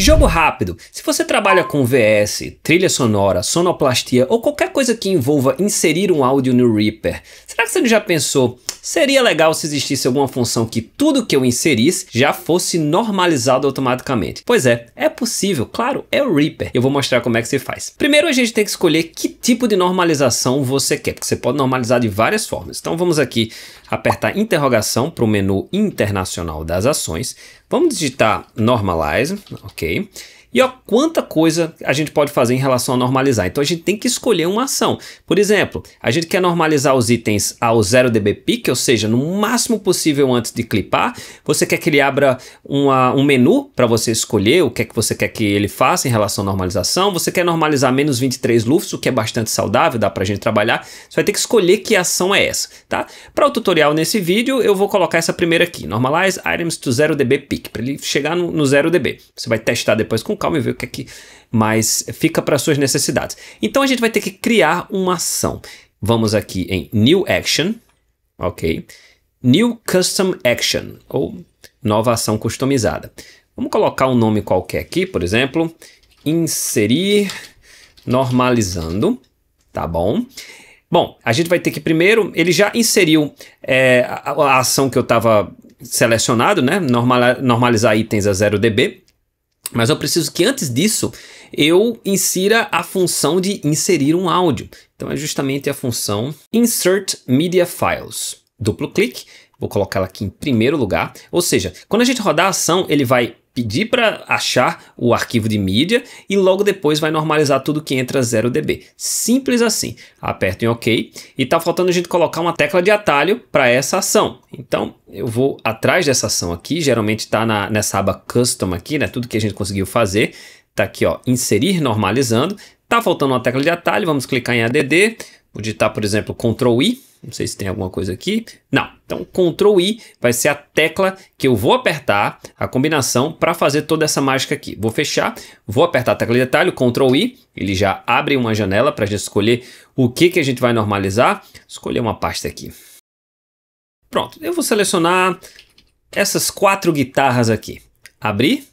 Jogo rápido. Se você trabalha com VS, trilha sonora, sonoplastia ou qualquer coisa que envolva inserir um áudio no Reaper, será que você já pensou Seria legal se existisse alguma função que tudo que eu inserisse já fosse normalizado automaticamente. Pois é, é possível, claro, é o Reaper. Eu vou mostrar como é que se faz. Primeiro a gente tem que escolher que tipo de normalização você quer, porque você pode normalizar de várias formas. Então vamos aqui apertar interrogação para o menu internacional das ações. Vamos digitar normalize, ok? E ó, quanta coisa a gente pode fazer em relação a normalizar. Então a gente tem que escolher uma ação. Por exemplo, a gente quer normalizar os itens ao 0 dB peak, ou seja, no máximo possível antes de clipar. Você quer que ele abra uma, um menu para você escolher o que é que você quer que ele faça em relação à normalização. Você quer normalizar menos 23 lufs, o que é bastante saudável, dá para a gente trabalhar. Você vai ter que escolher que ação é essa, tá? Para o tutorial nesse vídeo, eu vou colocar essa primeira aqui, Normalize Items to 0 dB peak, para ele chegar no, 0 dB. Você vai testar depois com calma e ver o que é que mais fica para suas necessidades. Então a gente vai ter que criar uma ação. Vamos aqui em New Action, ok? New Custom Action, ou nova ação customizada. Vamos colocar um nome qualquer aqui, por exemplo, inserir normalizando, tá bom? Bom, a gente vai ter que primeiro, ele já inseriu é, a, a, ação que eu estava selecionado, né? normalizar itens a 0db. Mas eu preciso que antes disso eu insira a função de inserir um áudio. Então é justamente a função insert media files. Duplo clique, vou colocar ela aqui em primeiro lugar. Ou seja, quando a gente rodar a ação, ele vai pedir para achar o arquivo de mídia e logo depois vai normalizar tudo que entra 0dB. Simples assim. Aperto em OK e está faltando a gente colocar uma tecla de atalho para essa ação. Então eu vou atrás dessa ação aqui, geralmente está nessa aba Custom aqui, né? tudo que a gente conseguiu fazer. Está aqui, ó, inserir normalizando. Está faltando uma tecla de atalho, vamos clicar em ADD, Vou digitar, tá, por exemplo, Ctrl I. Não sei se tem alguma coisa aqui. Não. Então, Ctrl I vai ser a tecla que eu vou apertar, a combinação, para fazer toda essa mágica aqui. Vou fechar, vou apertar a tecla de detalhe, Ctrl I. Ele já abre uma janela para a gente escolher o que, que a gente vai normalizar. Escolher uma pasta aqui. Pronto. Eu vou selecionar essas quatro guitarras aqui. Abrir.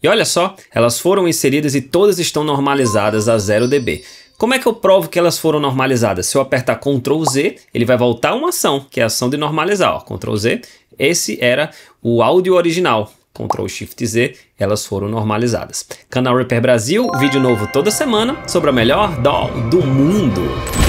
E olha só, elas foram inseridas e todas estão normalizadas a 0 dB. Como é que eu provo que elas foram normalizadas? Se eu apertar Ctrl Z, ele vai voltar uma ação, que é a ação de normalizar. Ó, Ctrl Z, esse era o áudio original. Ctrl Shift Z, elas foram normalizadas. Canal Repair Brasil, vídeo novo toda semana sobre a melhor DAW do mundo.